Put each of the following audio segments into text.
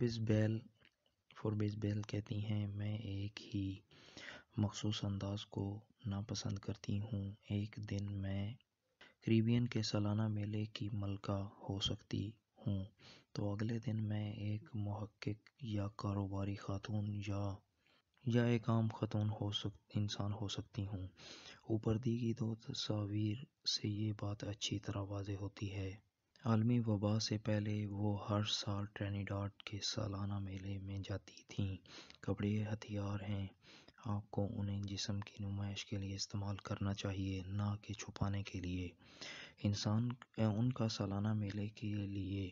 بیل بیل four کہتی ہیں میں ایک ہی مخصوص انداز کو ناپسند کرتی ہوں ایک دن میں کریبین کے سالانہ میلے کی ملکہ ہو سکتی ہوں تو اگلے دن میں ایک محقق یا کاروباری خاتون یا یا ایک عام خاتون ہو سک انسان ہو سکتی ہوں اوپر دی گئی دو تصاویر سے یہ بات اچھی طرح واضح ہوتی ہے عالمی وبا سے پہلے وہ ہر سال ٹرینیڈارٹ کے سالانہ میلے میں جاتی تھیں کپڑے ہتھیار ہیں آپ کو انہیں جسم کی نمائش کے لیے استعمال کرنا چاہیے نہ کہ چھپانے کے لیے انسان ان کا سالانہ میلے کے لیے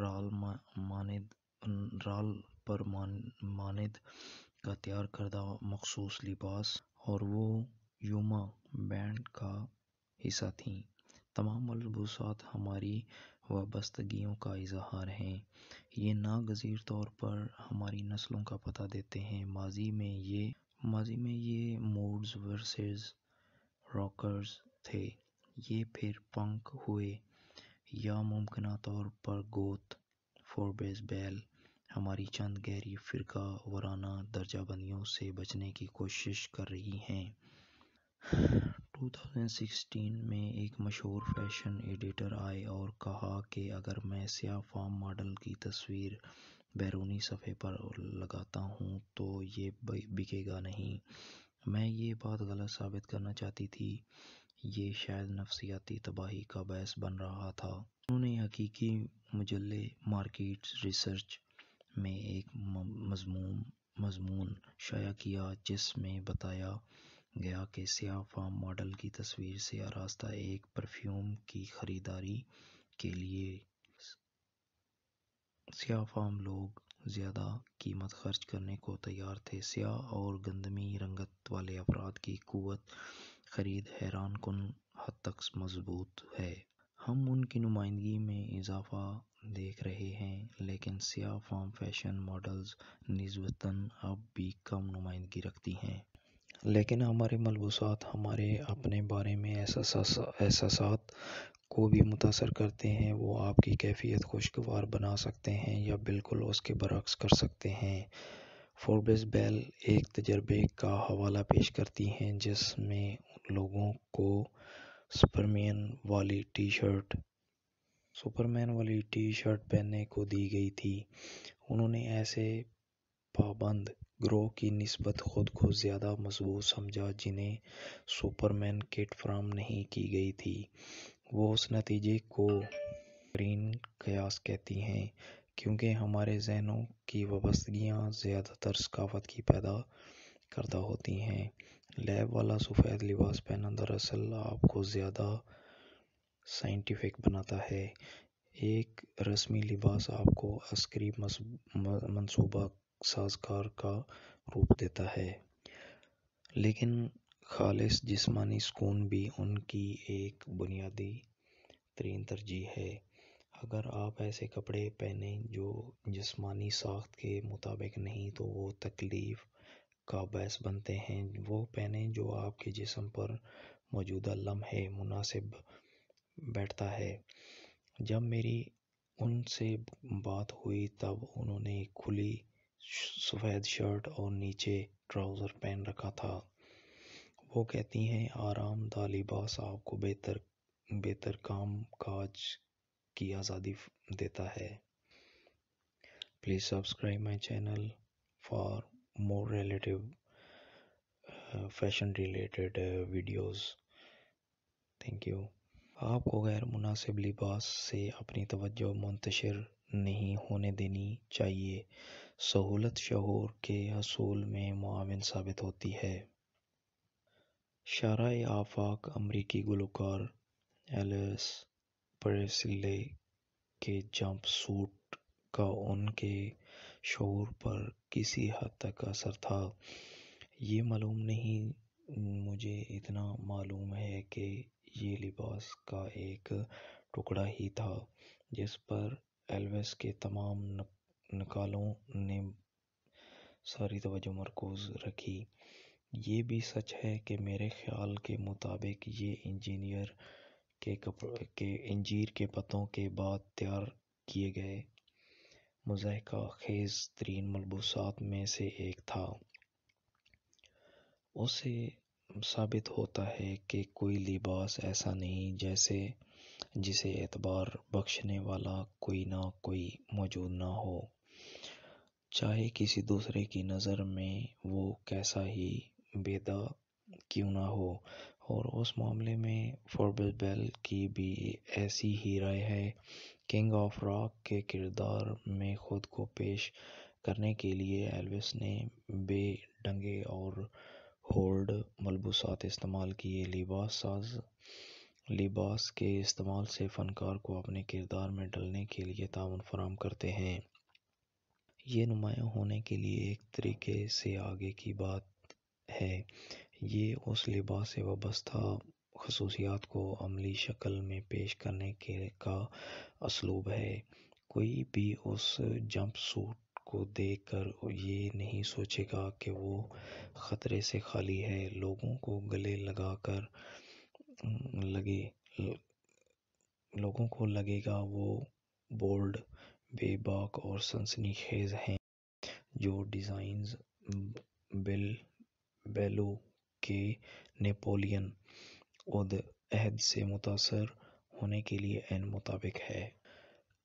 رال ماند رال پر ماند کا تیار کردہ مخصوص لباس اور وہ یوما بینڈ کا حصہ تھیں تمام ملبوسات ہماری وابستگیوں کا اظہار ہیں یہ ناگزیر طور پر ہماری نسلوں کا پتہ دیتے ہیں ماضی میں یہ ماضی میں یہ موڈز ورسز راکرز تھے یہ پھر پنک ہوئے یا ممکنہ طور پر گوت فور بیس بیل ہماری چند گہری فرقہ ورانہ درجہ بندیوں سے بچنے کی کوشش کر رہی ہیں ٹو سکسٹین میں ایک مشہور فیشن ایڈیٹر آئے اور کہا کہ اگر میں سیاہ فام ماڈل کی تصویر بیرونی صفحے پر لگاتا ہوں تو یہ بکے گا نہیں میں یہ بات غلط ثابت کرنا چاہتی تھی یہ شاید نفسیاتی تباہی کا بحث بن رہا تھا انہوں نے حقیقی مجلے مارکیٹ ریسرچ میں ایک مضمون مضمون شائع کیا جس میں بتایا گیا کہ سیاہ فام ماڈل کی تصویر آراستہ ایک پرفیوم کی خریداری کے لیے سیاہ فام لوگ زیادہ قیمت خرچ کرنے کو تیار تھے سیاہ اور گندمی رنگت والے افراد کی قوت خرید حیران کن حد تک مضبوط ہے ہم ان کی نمائندگی میں اضافہ دیکھ رہے ہیں لیکن سیاہ فام فیشن ماڈلز نسبتاً اب بھی کم نمائندگی رکھتی ہیں لیکن ہمارے ملبوسات ہمارے اپنے بارے میں احساسات کو بھی متاثر کرتے ہیں وہ آپ کی کیفیت خوشگوار بنا سکتے ہیں یا بالکل اس کے برعکس کر سکتے ہیں فوربز بیل ایک تجربے کا حوالہ پیش کرتی ہیں جس میں لوگوں کو سپرمین والی ٹی شرٹ سپرمین والی ٹی شرٹ پہننے کو دی گئی تھی انہوں نے ایسے پابند گروہ کی نسبت خود کو زیادہ مضبوط سمجھا جنہیں سپر مین کیٹ فراہم نہیں کی گئی تھی وہ اس نتیجے کو قیاس کہتی ہیں کیونکہ ہمارے ذہنوں کی وابستگیاں زیادہ تر ثقافت کی پیدا کرتا ہوتی ہیں لیب والا سفید لباس پہنا دراصل آپ کو زیادہ سائنٹیفک بناتا ہے ایک رسمی لباس آپ کو عسکری منصوبہ سازگار کا روپ دیتا ہے لیکن خالص جسمانی سکون بھی ان کی ایک بنیادی ترین ترجیح ہے اگر آپ ایسے کپڑے پہنیں جو جسمانی ساخت کے مطابق نہیں تو وہ تکلیف کا باعث بنتے ہیں وہ پہنیں جو آپ کے جسم پر موجودہ لمحے مناسب بیٹھتا ہے جب میری ان سے بات ہوئی تب انہوں نے کھلی سفید شرٹ اور نیچے ٹراؤزر پہن رکھا تھا وہ کہتی ہیں آرام دہ لباس آپ کو بہتر بہتر کام کاج کی آزادی دیتا ہے please subscribe my channel for more relative fashion related videos thank you آپ کو غیر مناسب لباس سے اپنی توجہ منتشر نہیں ہونے دینی چاہیے سہولت شعور کے حصول میں معاون ثابت ہوتی ہے شارع آفاق امریکی گلوکار ایلس پریسلے کے جمپ سوٹ کا ان کے شعور پر کسی حد تک اثر تھا یہ معلوم نہیں مجھے اتنا معلوم ہے کہ یہ لباس کا ایک ٹکڑا ہی تھا جس پر ایلوس کے تمام نکالوں نے ساری توجہ مرکوز رکھی یہ بھی سچ ہے کہ میرے خیال کے مطابق یہ انجینئر کے کپڑے کے انجیر کے پتوں کے بعد تیار کیے گئے مذائقہ خیز ترین ملبوسات میں سے ایک تھا اسے ثابت ہوتا ہے کہ کوئی لباس ایسا نہیں جیسے جسے اعتبار بخشنے والا کوئی نہ کوئی موجود نہ ہو چاہے کسی دوسرے کی نظر میں وہ کیسا ہی بیدا کیوں نہ ہو اور اس معاملے میں فوربل بیل کی بھی ایسی ہی رائے ہے کنگ آف راک کے کردار میں خود کو پیش کرنے کے لیے ایلوس نے بے ڈنگے اور ہولڈ ملبوسات استعمال کیے لباس ساز لباس کے استعمال سے فنکار کو اپنے کردار میں ڈلنے کے لیے تعاون فراہم کرتے ہیں یہ نمایاں ہونے کے لیے ایک طریقے سے آگے کی بات ہے یہ اس لباس وابستہ خصوصیات کو عملی شکل میں پیش کرنے کے کا اسلوب ہے کوئی بھی اس جمپ سوٹ کو دیکھ کر یہ نہیں سوچے گا کہ وہ خطرے سے خالی ہے لوگوں کو گلے لگا کر لگے لوگوں کو لگے گا وہ بولڈ بے باک اور سنسنی خیز ہیں جو ڈیزائنز بل بیلو کے نیپولین سے متاثر ہونے کے لیے عین مطابق ہے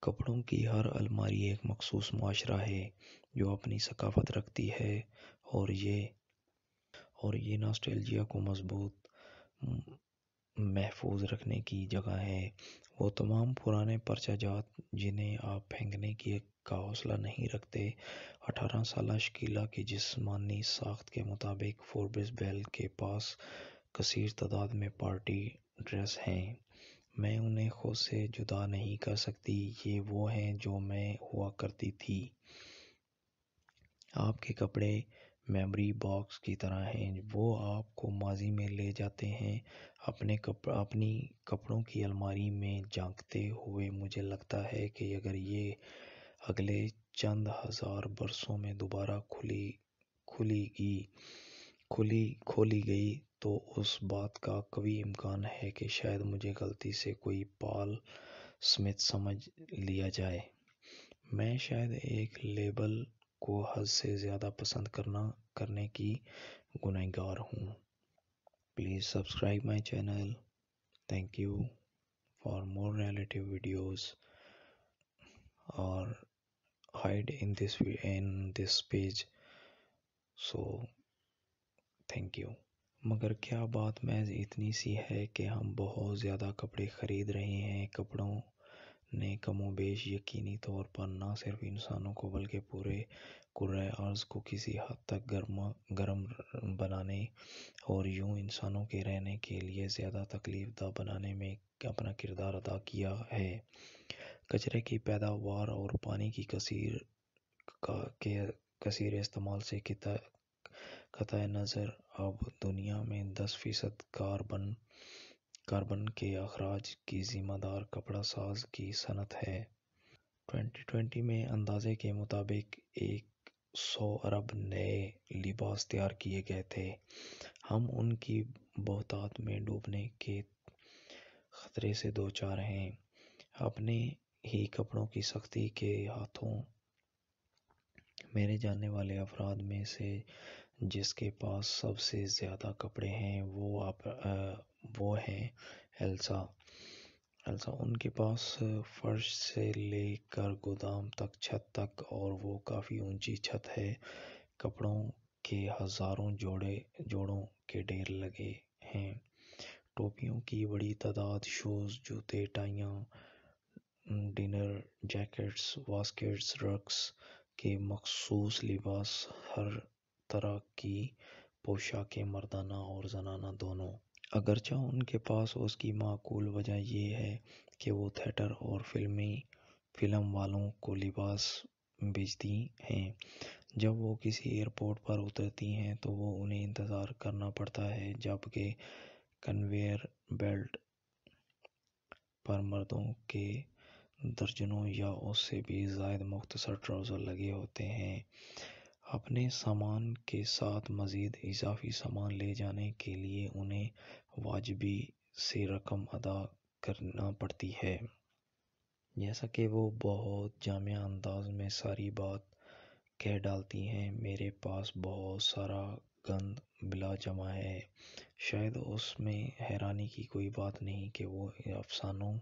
کپڑوں کی ہر الماری ایک مخصوص معاشرہ ہے جو اپنی ثقافت رکھتی ہے اور یہ اور یہ ناسٹیلجیا کو مضبوط محفوظ رکھنے کی جگہ ہے وہ تمام پرانے پرچہ جات جنہیں آپ پھینکنے کی کا حوصلہ نہیں رکھتے اٹھارہ سالہ شکیلہ کی جسمانی ساخت کے مطابق فوربس بیل کے پاس کثیر تعداد میں پارٹی ڈریس ہیں میں انہیں خود سے جدا نہیں کر سکتی یہ وہ ہیں جو میں ہوا کرتی تھی آپ کے کپڑے میموری باکس کی طرح ہیں وہ آپ کو ماضی میں لے جاتے ہیں اپنے کپ اپنی کپڑوں کی الماری میں جھانکتے ہوئے مجھے لگتا ہے کہ اگر یہ اگلے چند ہزار برسوں میں دوبارہ کھلی کھلی گی کھلی کھولی گئی تو اس بات کا کبھی امکان ہے کہ شاید مجھے غلطی سے کوئی پال سمتھ سمجھ لیا جائے میں شاید ایک لیبل کو حد سے زیادہ پسند کرنا کرنے کی گار ہوں please subscribe my channel thank you for more relative videos اور hide in this in this page so thank you مگر کیا بات محض اتنی سی ہے کہ ہم بہت زیادہ کپڑے خرید رہے ہیں کپڑوں نے کم و بیش یقینی طور پر نہ صرف انسانوں کو بلکہ پورے ارض کو کسی حد تک گرم بنانے اور یوں انسانوں کے رہنے کے لیے زیادہ تکلیف دہ بنانے میں اپنا کردار ادا کیا ہے کچرے کی پیداوار اور پانی کی کثیر کا کثیر استعمال سے قطع نظر اب دنیا میں دس فیصد کاربن کاربن کے اخراج کی ذمہ دار کپڑا ساز کی صنعت ہے ٹوینٹی ٹوینٹی میں اندازے کے مطابق ایک سو ارب نئے لباس تیار کیے گئے تھے ہم ان کی بہتات میں ڈوبنے کے خطرے سے دو چار ہیں اپنے ہی کپڑوں کی سختی کے ہاتھوں میرے جاننے والے افراد میں سے جس کے پاس سب سے زیادہ کپڑے ہیں وہ وہ ہیں ایلسا ایلسا ان کے پاس فرش سے لے کر گودام تک چھت تک اور وہ کافی اونچی چھت ہے کپڑوں کے ہزاروں جوڑے جوڑوں کے ڈھیر لگے ہیں ٹوپیوں کی بڑی تعداد شوز جوتے ٹائیاں ڈنر جیکٹس واسکٹس رقص کے مخصوص لباس ہر طرح کی پوشاکیں مردانہ اور زنانہ دونوں اگرچہ ان کے پاس اس کی معقول وجہ یہ ہے کہ وہ تھیٹر اور فلمی فلم والوں کو لباس بیچتی ہیں جب وہ کسی ایئرپورٹ پر اترتی ہیں تو وہ انہیں انتظار کرنا پڑتا ہے جب کہ کنویئر بیلٹ پر مردوں کے درجنوں یا اس سے بھی زائد مختصر ٹراؤزر لگے ہوتے ہیں اپنے سامان کے ساتھ مزید اضافی سامان لے جانے کے لیے انہیں واجبی سے رقم ادا کرنا پڑتی ہے جیسا کہ وہ بہت جامع انداز میں ساری بات کہہ ڈالتی ہیں میرے پاس بہت سارا گند بلا جمع ہے شاید اس میں حیرانی کی کوئی بات نہیں کہ وہ افسانوں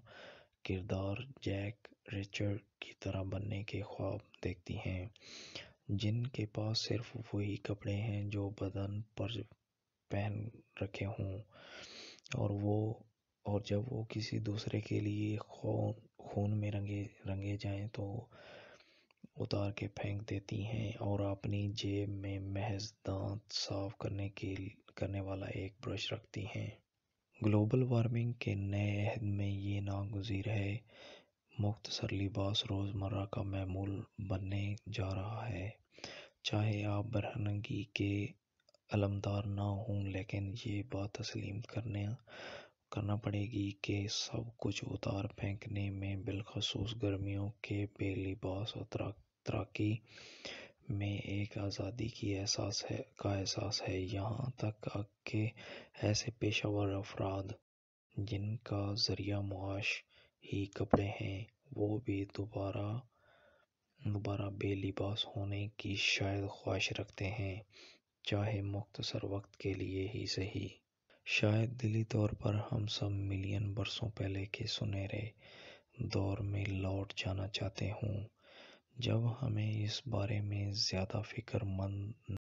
کردار جیک رچرڈ کی طرح بننے کے خواب دیکھتی ہیں جن کے پاس صرف وہی کپڑے ہیں جو بدن پر پہن رکھے ہوں اور وہ اور جب وہ کسی دوسرے کے لیے خون خون میں رنگے رنگے جائیں تو اتار کے پھینک دیتی ہیں اور اپنی جیب میں محض دانت صاف کرنے کے کرنے والا ایک برش رکھتی ہیں گلوبل وارمنگ کے نئے عہد میں یہ ناگزیر ہے مختصر لباس روز مرہ کا معمول بننے جا رہا ہے چاہے آپ برہنگی کے علمدار نہ ہوں لیکن یہ بات تسلیم کرنے کرنا پڑے گی کہ سب کچھ اتار پھینکنے میں بالخصوص گرمیوں کے بے لباس اور تراکی میں ایک آزادی کی احساس ہے کا احساس ہے یہاں تک کہ ایسے پیشہ ور افراد جن کا ذریعہ معاش ہی کپڑے ہیں وہ بھی دوبارہ دوبارہ بے لباس ہونے کی شاید خواہش رکھتے ہیں چاہے مختصر وقت کے لیے ہی صحیح شاید دلی طور پر ہم سب ملین برسوں پہلے کے سنہرے دور میں لوٹ جانا چاہتے ہوں جب ہمیں اس بارے میں زیادہ فکر مند